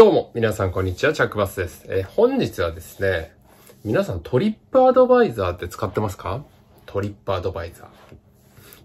どうも、皆さんこんにちは、チャックバスです。えー、本日はですね、皆さんトリップアドバイザーって使ってますかトリップアドバイザー。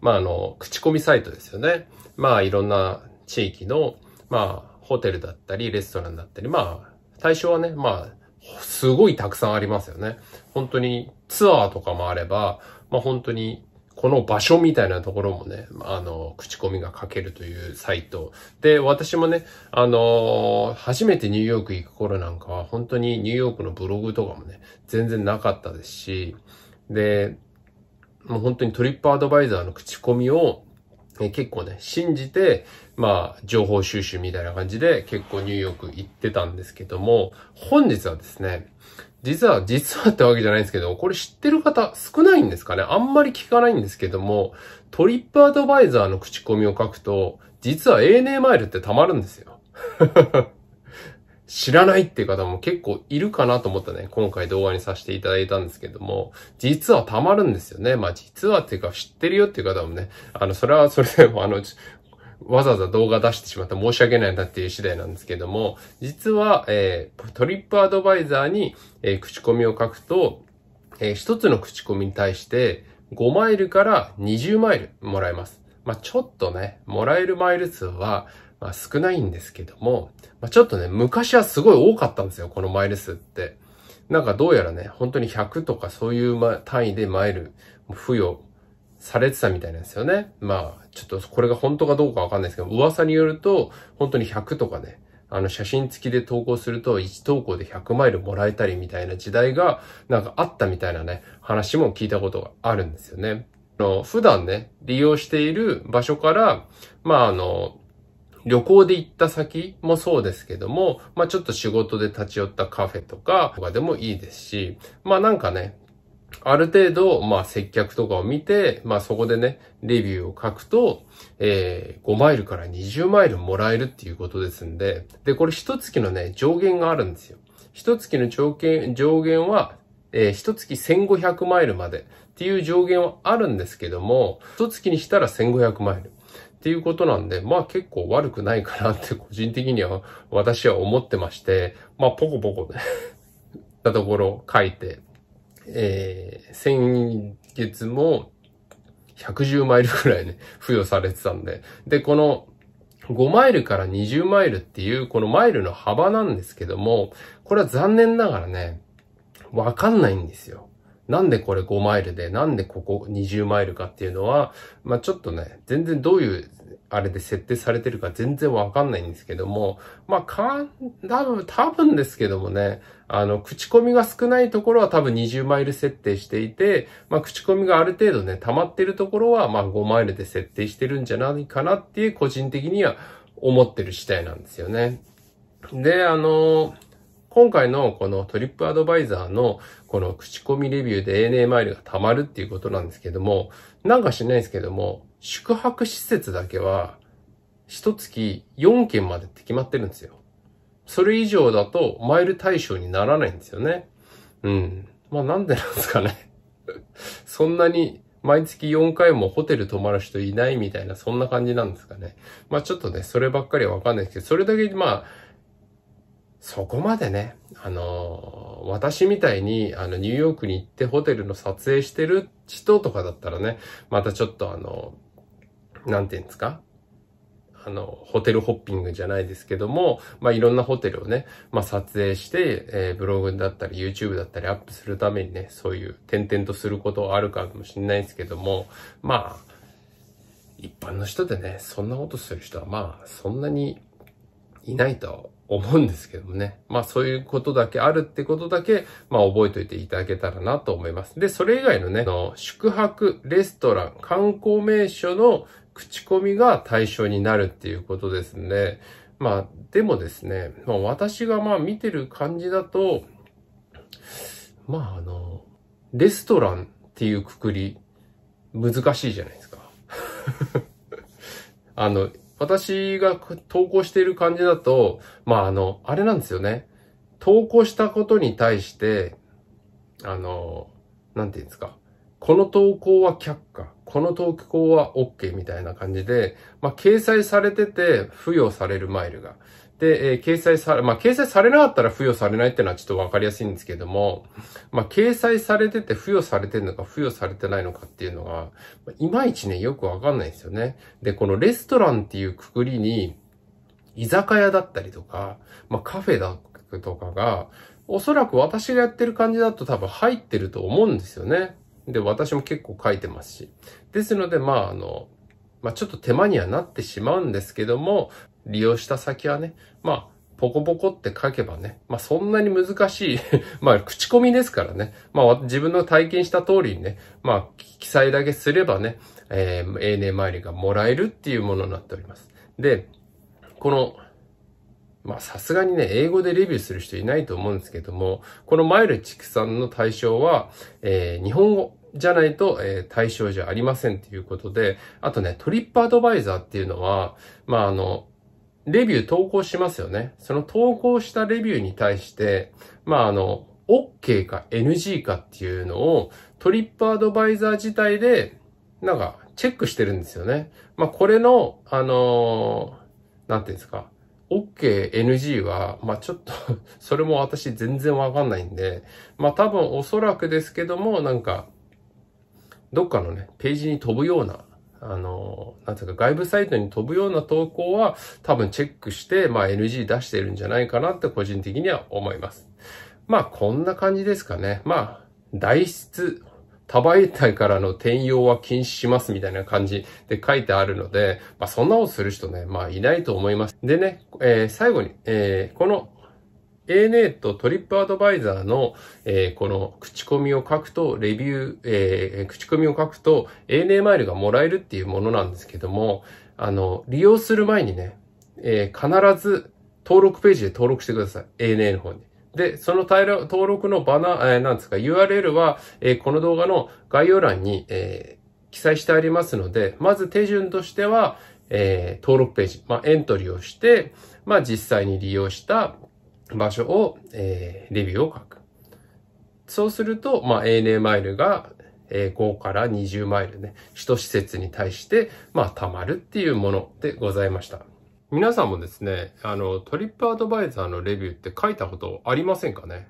まあ、あの、口コミサイトですよね。まあ、いろんな地域の、まあ、ホテルだったり、レストランだったり、まあ、対象はね、まあ、すごいたくさんありますよね。本当にツアーとかもあれば、まあ、本当にこの場所みたいなところもね、あの、口コミが書けるというサイト。で、私もね、あのー、初めてニューヨーク行く頃なんかは、本当にニューヨークのブログとかもね、全然なかったですし、で、もう本当にトリップアドバイザーの口コミをえ結構ね、信じて、まあ、情報収集みたいな感じで結構ニューヨーク行ってたんですけども、本日はですね、実は、実はってわけじゃないんですけど、これ知ってる方少ないんですかねあんまり聞かないんですけども、トリップアドバイザーの口コミを書くと、実は ANA マイルって溜まるんですよ。知らないっていう方も結構いるかなと思ったね、今回動画にさせていただいたんですけども、実はたまるんですよね。まあ実はっていうか知ってるよっていう方もね、あの、それは それでもあの、わざわざ動画出してしまった申し訳ないなっていう次第なんですけども、実は、えー、トリップアドバイザーに、えー、口コミを書くと、えー、一つの口コミに対して5マイルから20マイルもらえます。まあ、ちょっとね、もらえるマイル数は、まあ、少ないんですけども、まあ、ちょっとね、昔はすごい多かったんですよ、このマイル数って。なんかどうやらね、本当に100とかそういう、単位でマイル付与されてたみたいなんですよね。まあ、ちょっとこれが本当かどうかわかんないですけど、噂によると、本当に100とかね、あの写真付きで投稿すると1投稿で100マイルもらえたりみたいな時代がなんかあったみたいなね、話も聞いたことがあるんですよね。の普段ね、利用している場所から、まああの、旅行で行った先もそうですけども、まあちょっと仕事で立ち寄ったカフェとかとかでもいいですし、まあなんかね、ある程度、まあ、接客とかを見て、まあ、そこでね、レビューを書くと、えー、5マイルから20マイルもらえるっていうことですんで、で、これ一月のね、上限があるんですよ。一月の上限、上限は、えー、一月1500マイルまでっていう上限はあるんですけども、一月にしたら1500マイル。っていうことなんで、まあ結構悪くないかなって 個人的には私は思ってまして、まあポコポコでたところ書いて、えー、先月も110マイルくらいね、付与されてたんで、で、この5マイルから20マイルっていうこのマイルの幅なんですけども、これは残念ながらね、わかんないんですよ。なんでこれ5マイルで、なんでここ20マイルかっていうのは、まあ、ちょっとね、全然どういうあれで設定されてるか全然わかんないんですけども、まあ、かん、多分、多分ですけどもね、あの、口コミが少ないところは多分20マイル設定していて、まあ、口コミがある程度ね、溜まってるところは、まあ、5マイルで設定してるんじゃないかなっていう、個人的には思ってる次第なんですよね。で、あの、今回のこのトリップアドバイザーのこの口コミレビューで ANA マイルが溜まるっていうことなんですけども、なんかしないですけども、宿泊施設だけは、一月4件までって決まってるんですよ。それ以上だと、マイル対象にならないんですよね。うん。まあなんでなんですかね そんなに毎月4回もホテル泊まる人いないみたいな、そんな感じなんですかね。まあちょっとね、そればっかりはわかんないですけど、それだけまあ、そこまでね、あのー、私みたいに、あの、ニューヨークに行ってホテルの撮影してる人とかだったらね、またちょっとあのーなんていうんですかあの、ホテルホッピングじゃないですけども、まあ、いろんなホテルをね、まあ、撮影して、えー、ブログだったり YouTube だったりアップするためにね、そういう点々とすることはあるかもしれないですけども、まあ、一般の人でね、そんなことする人はまあ、そんなにいないとは思うんですけどもね。まあそういうことだけあるってことだけ、まあ覚えておいていただけたらなと思います。で、それ以外のね、の宿泊、レストラン、観光名所の口コミが対象になるっていうことですね。まあ、でもですね、まあ、私がまあ見てる感じだと、まああの、レストランっていうくくり、難しいじゃないですか。あの、私が投稿している感じだと、まああの、あれなんですよね。投稿したことに対して、あの、なんていうんですか。この投稿は却下、この投稿は OK みたいな感じで、まあ、掲載されてて付与されるマイルが。で、えー、掲載され、まあ、掲載されなかったら付与されないっていうのはちょっとわかりやすいんですけども、まあ、掲載されてて付与されてるのか付与されてないのかっていうのが、いまいちね、よくわかんないですよね。で、このレストランっていうくくりに、居酒屋だったりとか、まあ、カフェだとかが、おそらく私がやってる感じだと多分入ってると思うんですよね。で、私も結構書いてますし。ですので、まあ、あの、まあ、ちょっと手間にはなってしまうんですけども、利用した先はね、まあ、ポコポコって書けばね、まあ、そんなに難しい ま口コミですからね、まあ、自分の体験した通りにね、まあ、記載だけすればね、えー、永年参りがもらえるっていうものになっております。で、このまあさすがにね、英語でレビューする人いないと思うんですけども、このマイル畜産の対象は、えー、日本語じゃないと、えー、対象じゃありませんっていうことで、あとね、トリップアドバイザーっていうのは、まああの、レビュー投稿しますよね。その投稿したレビューに対して、まああの、OK か NG かっていうのをトリップアドバイザー自体で、なんかチェックしてるんですよね。まあこれの、あのー、なんていうんですか、OK、NG は、まあ、ちょっと それも私全然わかんないんで、まあ、多分おそらくですけども、なんか、どっかのね、ページに飛ぶような、あの、なんていうか、外部サイトに飛ぶような投稿は、多分チェックして、まあ、NG 出してるんじゃないかなって個人的には思います。まあ、こんな感じですかね。まあ、代筆、他媒体からの転用は禁止しますみたいな感じで書いてあるので、まあそんなをする人ね、まあいないと思います。でね、えー、最後に、えー、この ANA とトリップアドバイザーの、えー、この口コミを書くと、レビュー、えー、口コミを書くと ANA マイルがもらえるっていうものなんですけども、あの、利用する前にね、えー、必ず登録ページで登録してください。ANA の方に。で、その登録のバナー、えー、なんですか、URL は、えー、この動画の概要欄に、えー、記載してありますので、まず手順としては、えー、登録ページ、まあ、エントリーをして、まあ、実際に利用した場所を、えー、レビューを書く。そうすると、まあ、ANA マイルが、えー、5から20マイルね、一施設に対して、まあ、溜まるっていうものでございました。皆さんもですね、あの、トリップアドバイザーのレビューって書いたことありませんかね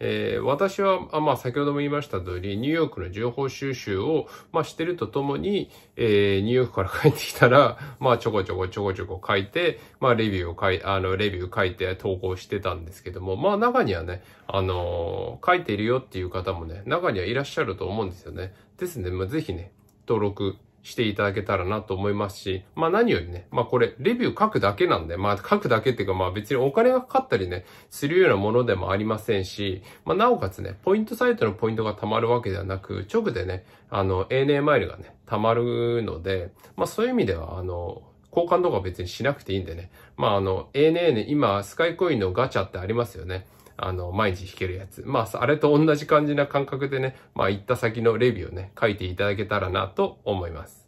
えー、私は、まあ、先ほども言いました通り、ニューヨークの情報収集を、まあ、してるとともに、えー、ニューヨークから帰ってきたら、まあ、ちょこちょこちょこちょこ書いて、まあ、レビューを書い、あの、レビュー書いて投稿してたんですけども、まあ、中にはね、あのー、書いているよっていう方もね、中にはいらっしゃると思うんですよね。ですね、まあ、ぜひね、登録していただけたらなと思いますし、まあ何よりね、まあこれ、レビュー書くだけなんで、まあ書くだけっていうか、まあ別にお金がかかったりね、するようなものでもありませんし、まあなおかつね、ポイントサイトのポイントが貯まるわけではなく、直でね、あの、ANA マイルがね、貯まるので、まあそういう意味では、あの、交換とか別にしなくていいんでね。まああの、ANA ね、今、スカイコインのガチャってありますよね。あの、毎日弾けるやつ。まあ、あれと同じ感じな感覚でね、まあ、行った先のレビューをね、書いていただけたらなと思います。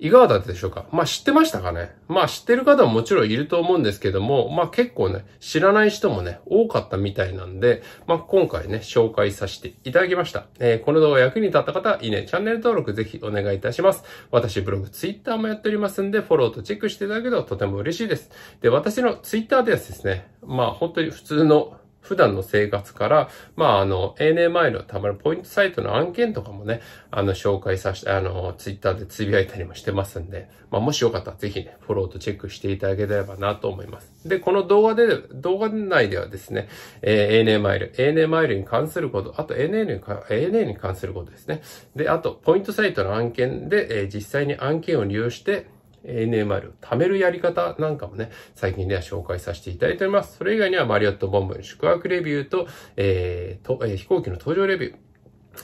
いかがだったでしょうかまあ知ってましたかねまあ知ってる方ももちろんいると思うんですけども、まあ結構ね、知らない人もね、多かったみたいなんで、まあ今回ね、紹介させていただきました。えー、この動画役に立った方、いいね、チャンネル登録ぜひお願いいたします。私ブログ、ツイッターもやっておりますんで、フォローとチェックしていただけるととても嬉しいです。で、私のツイッターではですね、まあ本当に普通の普段の生活から、まあ、あの、a n イルのたまにポイントサイトの案件とかもね、あの、紹介させて、あの、ツイッターでつぶやいたりもしてますんで、まあ、もしよかったらぜひね、フォローとチェックしていただければなと思います。で、この動画で、動画内ではですね、えー、a n イル、a n イルに関すること、あと ANN にか、ANN に関することですね。で、あと、ポイントサイトの案件で、えー、実際に案件を利用して、NMR 貯めるやり方なんかもね、最近では紹介させていただいております。それ以外にはマリオットボンボン宿泊レビューと、えーとえー、飛行機の搭乗レビュー、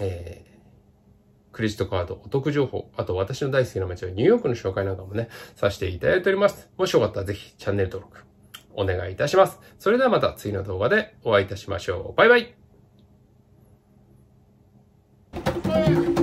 えークレジットカード、お得情報、あと私の大好きな街はニューヨークの紹介なんかもね、させていただいております。もしよかったらぜひチャンネル登録お願いいたします。それではまた次の動画でお会いいたしましょう。バイバイ